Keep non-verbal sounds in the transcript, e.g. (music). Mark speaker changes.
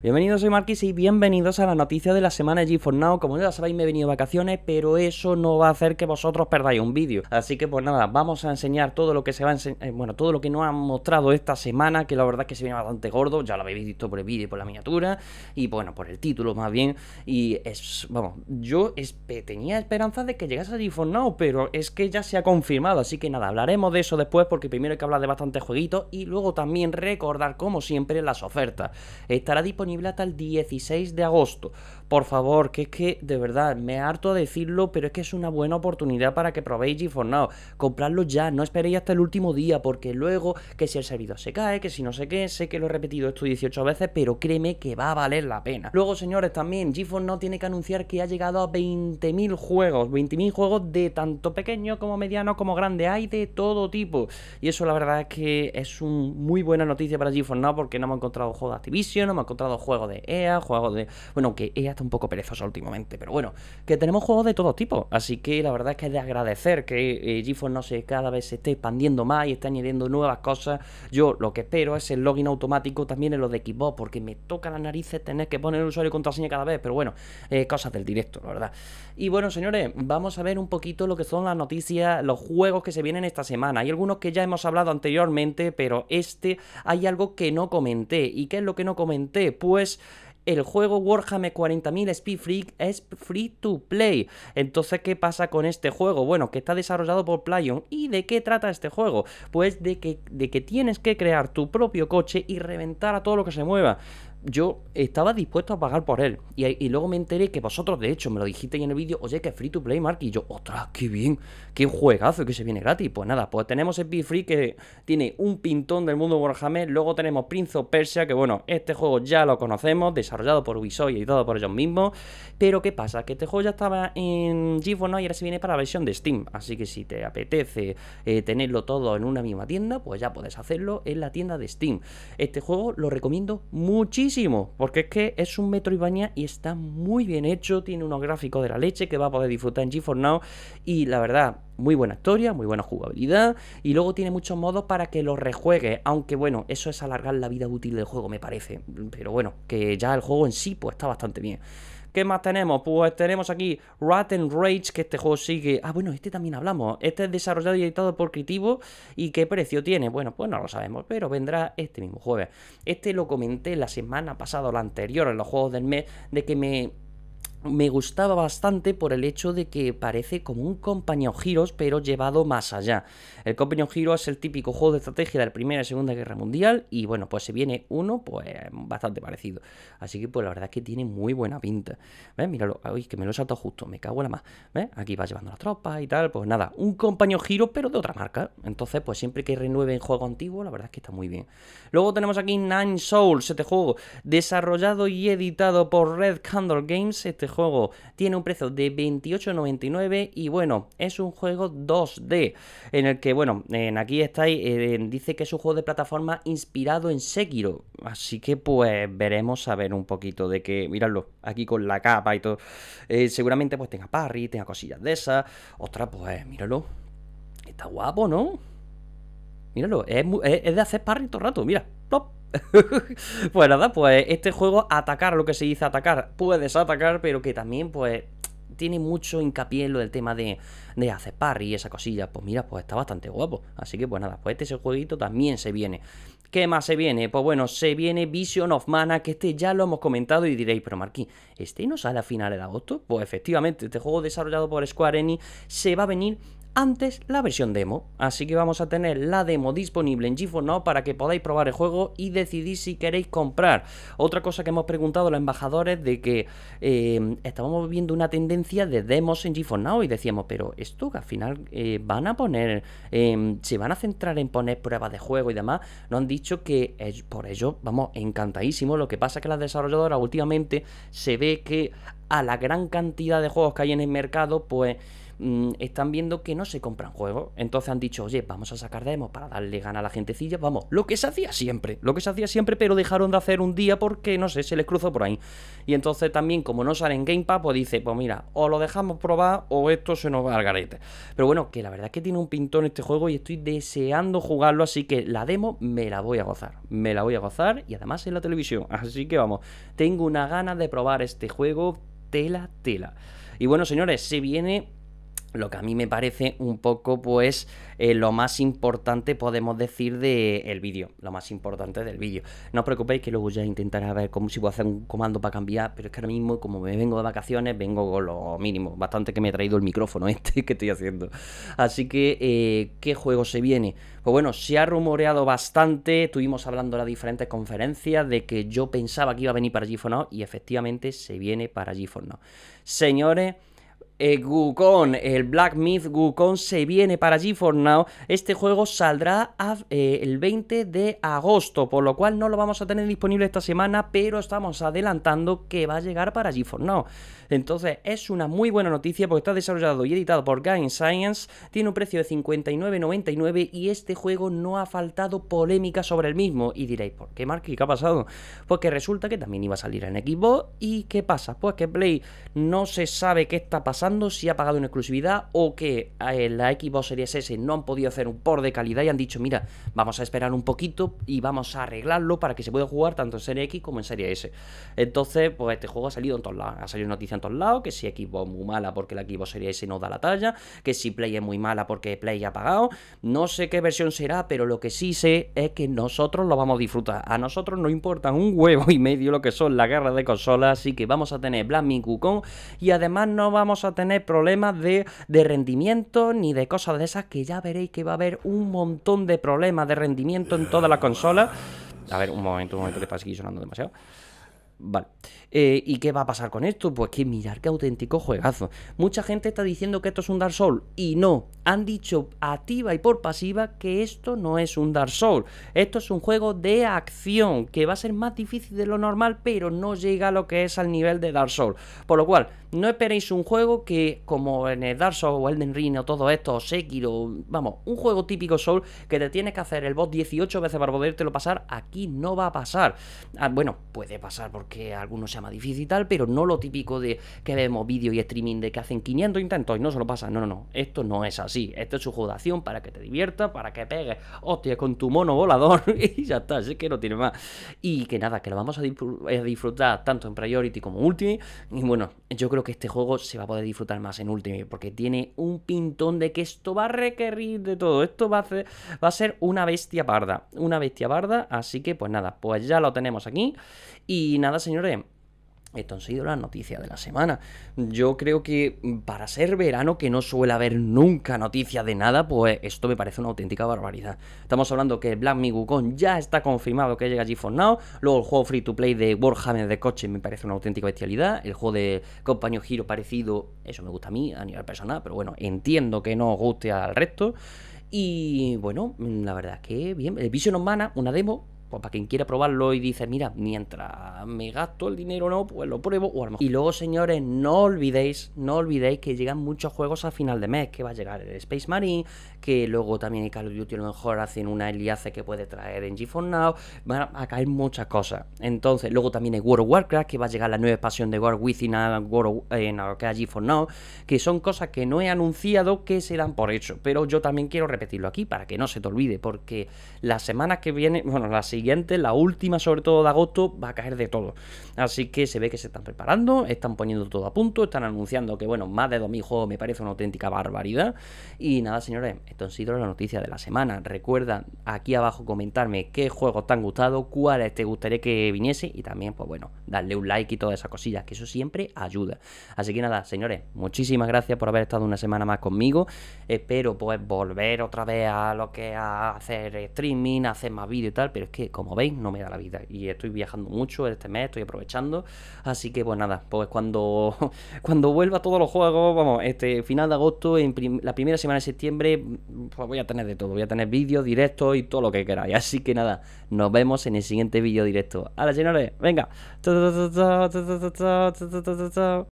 Speaker 1: Bienvenidos, soy Marquis y bienvenidos a la noticia de la semana de 4 Now. Como ya sabéis, me he venido de vacaciones, pero eso no va a hacer que vosotros perdáis un vídeo. Así que, pues nada, vamos a enseñar todo lo que se va a eh, bueno, todo lo que nos han mostrado esta semana, que la verdad es que se viene bastante gordo. Ya lo habéis visto por el vídeo y por la miniatura, y bueno, por el título más bien. Y es, vamos, yo tenía esperanza de que llegase a 4 Now, pero es que ya se ha confirmado. Así que nada, hablaremos de eso después, porque primero hay que hablar de bastantes jueguitos y luego también recordar, como siempre, las ofertas. Estará disponible hasta el 16 de agosto por favor, que es que de verdad me harto decirlo, pero es que es una buena oportunidad para que probéis GeForce Now. Compradlo ya, no esperéis hasta el último día, porque luego que si el servidor se cae, que si no sé qué, sé que lo he repetido esto 18 veces, pero créeme que va a valer la pena. Luego, señores, también GeForce Now tiene que anunciar que ha llegado a 20.000 juegos, 20.000 juegos de tanto pequeño como mediano como grande, hay de todo tipo. Y eso la verdad es que es una muy buena noticia para GeForce Now porque no hemos encontrado juegos de Activision, no hemos encontrado juegos de EA, juegos de... Bueno, que EA un poco perezoso últimamente, pero bueno, que tenemos juegos de todo tipo, así que la verdad es que es de agradecer que eh, GeForce no sé, cada vez se esté expandiendo más y está añadiendo nuevas cosas. Yo lo que espero es el login automático también en los de Xbox, porque me toca las narices tener que poner el usuario y contraseña cada vez, pero bueno, cosas del directo, la verdad. Y bueno, señores, vamos a ver un poquito lo que son las noticias, los juegos que se vienen esta semana. Hay algunos que ya hemos hablado anteriormente, pero este hay algo que no comenté. ¿Y qué es lo que no comenté? Pues el juego Warhammer 40.000 Speed Freak es free to play. Entonces, ¿qué pasa con este juego? Bueno, que está desarrollado por Playon. ¿Y de qué trata este juego? Pues de que, de que tienes que crear tu propio coche y reventar a todo lo que se mueva yo estaba dispuesto a pagar por él. Y, luego me enteré que vosotros, de hecho, me lo dijisteis en el vídeo, oye, que es free to play, Mark. Y yo, ostras, qué bien, qué juegazo que se viene gratis. Pues nada, pues tenemos el Free que tiene un pintón del mundo Warhammer. Luego tenemos Prince of Persia, que bueno, este juego ya lo conocemos, desarrollado por Ubisoft y todo por ellos mismos. Pero ¿qué pasa? Que este juego ya estaba en GeForce no y ahora se viene para la versión de Steam. Así que si te apetece eh, tenerlo todo en una misma tienda, pues ya puedes hacerlo en la tienda de Steam. Este juego lo recomiendo muchísimo porque es que es un Metro y baña y está muy bien hecho, tiene unos gráficos de la leche que va a poder disfrutar en GeForce Now y la verdad, muy buena historia, muy buena jugabilidad y luego tiene muchos modos para que lo rejuegues, aunque bueno, eso es alargar la vida útil del juego me parece, pero bueno, que ya el juego en sí pues está bastante bien. ¿Qué más tenemos? Pues tenemos aquí Rat Rage, que este juego sigue... Ah, bueno, este también hablamos. Este es desarrollado y editado por Critivo. ¿Y qué precio tiene? Bueno, pues no lo sabemos, pero vendrá este mismo jueves. Este lo comenté la semana pasada o la anterior, en los juegos del mes, de que me me gustaba bastante por el hecho de que parece como un compañero giros, pero llevado más allá. El compañero giros es el típico juego de estrategia de la Primera y Segunda Guerra Mundial, y bueno, pues se viene uno, pues bastante parecido. Así que, pues la verdad es que tiene muy buena pinta. ¿Ves? Míralo, uy, que me lo he saltado justo, me cago en la más. ¿Ves? Aquí va llevando las tropas y tal, pues nada, un compañero giros pero de otra marca. Entonces, pues siempre que renueven juego antiguo, la verdad es que está muy bien. Luego tenemos aquí Nine Souls, este juego desarrollado y editado por Red Candle Games, este juego tiene un precio de 28,99 y bueno, es un juego 2D en el que, bueno, en aquí estáis, eh, dice que es un juego de plataforma inspirado en Sekiro, así que pues veremos a ver un poquito de que, miradlo, aquí con la capa y todo, eh, seguramente pues tenga parry, tenga cosillas de esas, otra pues míralo, está guapo, ¿no? Míralo, es, de hacer parry todo el rato, mira, pop. (laughs) pues nada, pues este juego, atacar lo que se dice atacar, puedes atacar, pero que también, pues, tiene mucho hincapié en lo del tema de, de hacer parry y esa cosilla. Pues mira, pues está bastante guapo. Así que pues nada, pues este jueguito también se viene. ¿Qué más se viene? Pues bueno, se viene Vision of Mana, que este ya lo hemos comentado y diréis, pero Marquín, ¿este no sale a finales de agosto? Pues efectivamente, este juego desarrollado por Square Enix se va a venir antes la versión demo. Así que vamos a tener la demo disponible en GeForce Now para que podáis probar el juego y decidir si queréis comprar. Otra cosa que hemos preguntado a los embajadores de que eh, estábamos viendo una tendencia de demos en GeForce Now y decíamos, pero esto que al final eh, van a poner, em, se van a centrar en poner pruebas de juego y demás, nos han dicho que por ello, vamos, encantadísimo. Lo que pasa es que las desarrolladoras últimamente se ve que a la gran cantidad de juegos que hay en el mercado, pues Mm, están viendo que no se compran juegos. Entonces han dicho, oye, vamos a sacar demos para darle gana a la gentecilla. Vamos, lo que se hacía siempre, lo que se hacía siempre, pero dejaron de hacer un día porque, no sé, se les cruzó por ahí. Y entonces también, como no salen en Game Pass, pues dice, pues mira, o lo dejamos probar o esto se nos va al garete. Pero bueno, que la verdad es que tiene un pintón este juego y estoy deseando jugarlo, así que la demo me la voy a gozar. Me la voy a gozar y además en la televisión. (laughs) Así que vamos, tengo una gana de probar este juego tela, tela. Y bueno, señores, se viene lo que a mí me parece un poco pues eh, lo más importante podemos decir del vídeo, lo más importante del vídeo. No os preocupéis que luego ya intentaré a ver cómo si puedo hacer un comando para cambiar, pero es que ahora mismo como me vengo de vacaciones vengo con lo mínimo, bastante que me he traído el micrófono (laughs) este que estoy haciendo. Así que, eh, ¿qué juego se viene? Pues bueno, se ha rumoreado bastante, estuvimos hablando en las diferentes conferencias de que yo pensaba que iba a venir para g y efectivamente se viene para g now Señores eh, el Black Myth Wukong se viene para GeForce Now. Este juego saldrá eh, el 20 de agosto, por lo cual no lo vamos a tener disponible esta semana, pero estamos adelantando que va a llegar para GeForce Now. Entonces es una muy buena noticia porque está desarrollado y editado por Game Science, tiene un precio de 59.99 y este juego no ha faltado polémica sobre el mismo. Y diréis, ¿por qué Marky? ¿Qué ha pasado? pues que resulta que también iba a salir en Xbox y ¿qué pasa? Pues que Play no se sabe qué está pasando si ha pagado una exclusividad o que eh, la Xbox Series S no han podido hacer un por de calidad y han dicho, mira, vamos a esperar un poquito y vamos a arreglarlo para que se pueda jugar tanto en Serie X como en Serie S. Entonces, pues este juego ha salido en todos lados. Ha salido noticia en todos lados, que si Xbox muy mala porque la Xbox Series S no da la talla, que si Play es muy mala porque Play ha pagado. No sé qué versión será, pero lo que sí sé es que nosotros lo vamos a disfrutar. A nosotros no importa un huevo y medio lo que son las guerras de consolas, así que vamos a tener Black Wukong y además no vamos a tener problemas de, rendimiento ni de cosas de esas, que ya veréis que va a haber un montón de problemas de rendimiento en toda la consola. A ver, un momento, un momento, que pasa aquí sonando demasiado. Vale. Eh, ¿Y qué va a pasar con esto? Pues que mirar qué auténtico juegazo. Mucha gente está diciendo que esto es un Dark Souls y no. Han dicho activa y por pasiva que esto no es un Dark Souls. Esto es un juego de acción que va a ser más difícil de lo normal, pero no llega a lo que es al nivel de Dark Souls. Por lo cual, no esperéis un juego que, como en el Dark Souls o Elden Ring o todo esto, o Sekiro, vamos, un juego típico Soul que te tienes que hacer el boss 18 veces para podértelo pasar, aquí no va a pasar. Ah, bueno, puede pasar porque algunos se más difícil y tal, pero no lo típico de que vemos vídeos y streaming de que hacen 500 intentos y no se lo pasan. No, no, no. Esto no es así. Esto es su jodación para que te diviertas, para que pegues, hostia, con tu mono volador (laughs) y ya está. Así que no tiene más. Y que nada, que lo vamos a, eh, disfrutar tanto en Priority como Ultimate. Y bueno, yo creo que este juego se va a poder disfrutar más en Ultimate porque tiene un pintón de que esto va a requerir de todo. Esto va a, va a ser una bestia parda. Una bestia parda. Así que pues nada, pues ya lo tenemos aquí. Y nada, señores. Esto han sido las noticias de la semana. Yo creo que mm, para ser verano, que no suele haber nunca noticias de nada, pues esto me parece una auténtica barbaridad. Estamos hablando que Black Black Con ya está confirmado que llega a for Now. Luego el juego free to play de Warhammer de coche me parece una auténtica bestialidad. El juego de compañero giro parecido, eso me gusta a mí a nivel personal, pero bueno, entiendo que no guste al resto. Y bueno, mm, la verdad es que bien. El Vision of Mana, una demo pues para quien quiera probarlo y dice, mira, mientras me gasto el dinero no, pues lo pruebo o Y luego, señores, no olvidéis, no olvidéis que llegan muchos juegos a final de mes, que va a llegar el Space Marine, que luego también el Call of Duty a lo mejor hacen una Elias que puede traer en GeForce Now, van a caer muchas cosas. Entonces, luego también hay World of Warcraft, que va a llegar la nueva expansión de World Within a eh, que GeForce Now, que son cosas que no he anunciado que se dan por hecho, pero yo también quiero repetirlo aquí para que no se te olvide, porque las semanas que vienen, bueno, las la última sobre todo de agosto, va a caer de todo. Así que se ve que se están preparando, están poniendo todo a punto, están anunciando que, bueno, más de 2.000 juegos me parece una auténtica barbaridad. Y nada, señores, esto ha sido la noticia de la semana. Recuerda aquí abajo comentarme qué juegos te han gustado, cuáles te gustaría que viniese y también, pues bueno, darle un like y todas esas cosillas, que eso siempre ayuda. Así que nada, señores, muchísimas gracias por haber estado una semana más conmigo. Espero pues volver otra vez a lo que a hacer streaming, hacer más vídeo y tal, pero es que como veis no me da la vida y estoy viajando mucho este mes, estoy aprovechando, así que pues nada, pues cuando, cuando vuelva todos los juegos, vamos, este final de agosto, en la primera semana de septiembre, pues voy a tener de todo, voy a tener vídeos directos y todo lo que queráis, así que nada, nos vemos en el siguiente vídeo directo. ¡Hala señores, venga.